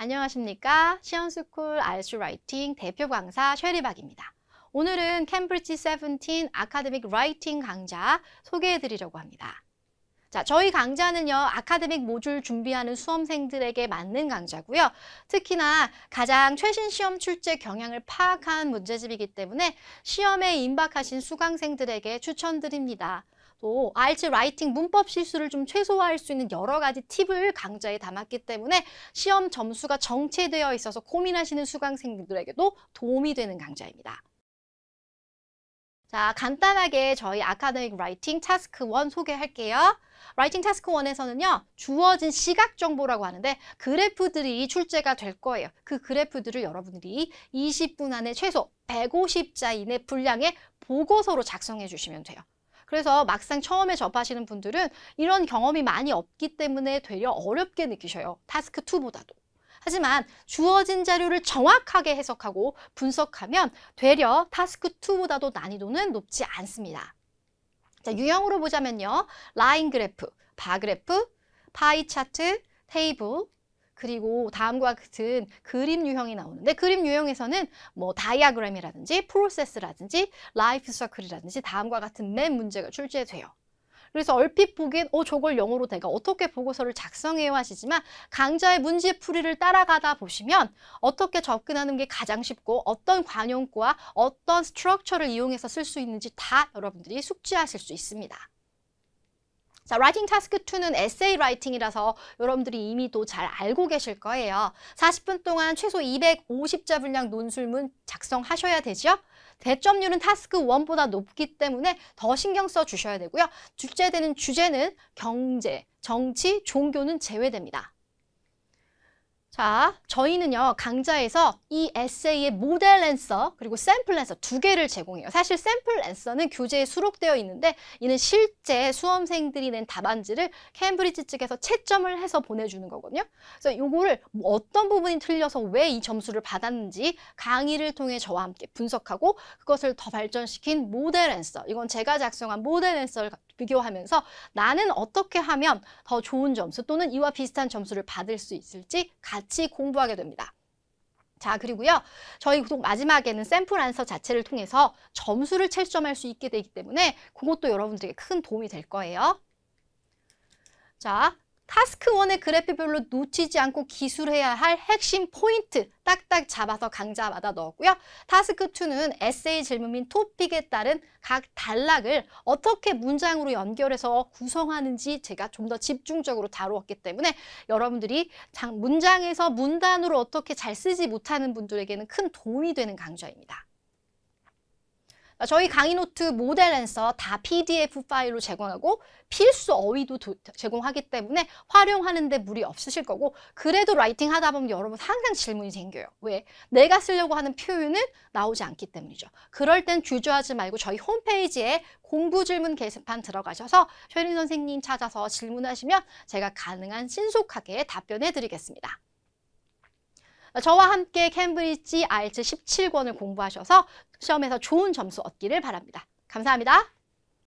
안녕하십니까. 시언스쿨 알수 라이팅 대표 강사 쉐리박입니다. 오늘은 캠브리지 17 아카데믹 라이팅 강좌 소개해드리려고 합니다. 자, 저희 강좌는요, 아카데믹 모듈 준비하는 수험생들에게 맞는 강좌고요. 특히나 가장 최신 시험 출제 경향을 파악한 문제집이기 때문에 시험에 임박하신 수강생들에게 추천드립니다. 또 i e t 라이팅 문법 실수를 좀 최소화할 수 있는 여러 가지 팁을 강좌에 담았기 때문에 시험 점수가 정체되어 있어서 고민하시는 수강생들에게도 도움이 되는 강좌입니다. 자, 간단하게 저희 아카데믹 라이팅 타스크 1 소개할게요. 라이팅 타스크 1에서는요. 주어진 시각 정보라고 하는데 그래프들이 출제가 될 거예요. 그 그래프들을 여러분들이 20분 안에 최소 150자 이내 분량의 보고서로 작성해 주시면 돼요. 그래서 막상 처음에 접하시는 분들은 이런 경험이 많이 없기 때문에 되려 어렵게 느끼셔요. 타스크 2보다도. 하지만 주어진 자료를 정확하게 해석하고 분석하면 되려 타스크 2보다도 난이도는 높지 않습니다. 자, 유형으로 보자면요. 라인 그래프, 바 그래프, 파이 차트, 테이블, 그리고 다음과 같은 그림 유형이 나오는데 그 그림 유형에서는 뭐 다이아그램이라든지 프로세스라든지 라이프 서클이라든지 다음과 같은 맨 문제가 출제돼요. 그래서 얼핏 보기엔 어 저걸 영어로 내가 어떻게 보고서를 작성해요 하시지만 강좌의 문제풀이를 따라가다 보시면 어떻게 접근하는 게 가장 쉽고 어떤 관용과 어떤 스트럭처를 이용해서 쓸 수 있는지 다 여러분들이 숙지하실 수 있습니다. 자, 라이팅 타스크 2는 에세이 라이팅이라서 여러분들이 이미 또 잘 알고 계실 거예요. 40분 동안 최소 250자 분량 논술문 작성하셔야 되죠. 대점률은 타스크 1보다 높기 때문에 더 신경 써 주셔야 되고요. 주제되는 주제는 경제, 정치, 종교는 제외됩니다. 자, 저희는요 강좌에서 이 에세이의 모델 랜서 그리고 샘플 랜서 두 개를 제공해요. 사실 샘플 랜서는 교재에 수록되어 있는데 이는 실제 수험생들이 낸 답안지를 캠브리지 측에서 채점을 해서 보내주는 거거든요. 그래서 요거를 뭐 어떤 부분이 틀려서 왜 이 점수를 받았는지 강의를 통해 저와 함께 분석하고 그것을 더 발전시킨 모델 랜서 이건 제가 작성한 모델 랜서를 비교하면서 나는 어떻게 하면 더 좋은 점수 또는 이와 비슷한 점수를 받을 수 있을지 같이 공부하게 됩니다. 자 그리고요 저희 구독 마지막에는 샘플 안서 자체를 통해서 점수를 채점할 수 있게 되기 때문에 그것도 여러분들에게 큰 도움이 될 거예요. 자 타스크 원의 그래프별로 놓치지 않고 기술해야 할 핵심 포인트 딱딱 잡아서 강좌마다 넣었고요. 타스크 2는 에세이 질문인 토픽에 따른 각 단락을 어떻게 문장으로 연결해서 구성하는지 제가 좀 더 집중적으로 다루었기 때문에 여러분들이 문장에서 문단으로 어떻게 잘 쓰지 못하는 분들에게는 큰 도움이 되는 강좌입니다. 저희 강의 노트 모델 랜서 다 PDF 파일로 제공하고 필수 어휘도 도, 제공하기 때문에 활용하는 데 무리 없으실 거고 그래도 라이팅 하다 보면 여러분 항상 질문이 생겨요. 왜? 내가 쓰려고 하는 표현은 나오지 않기 때문이죠. 그럴 땐 주저하지 말고 저희 홈페이지에 공부 질문 게시판 들어가셔서 효린 선생님 찾아서 질문하시면 제가 가능한 신속하게 답변해 드리겠습니다. 저와 함께 캠브리지 IELTS 17권을 공부하셔서 시험에서 좋은 점수 얻기를 바랍니다. 감사합니다.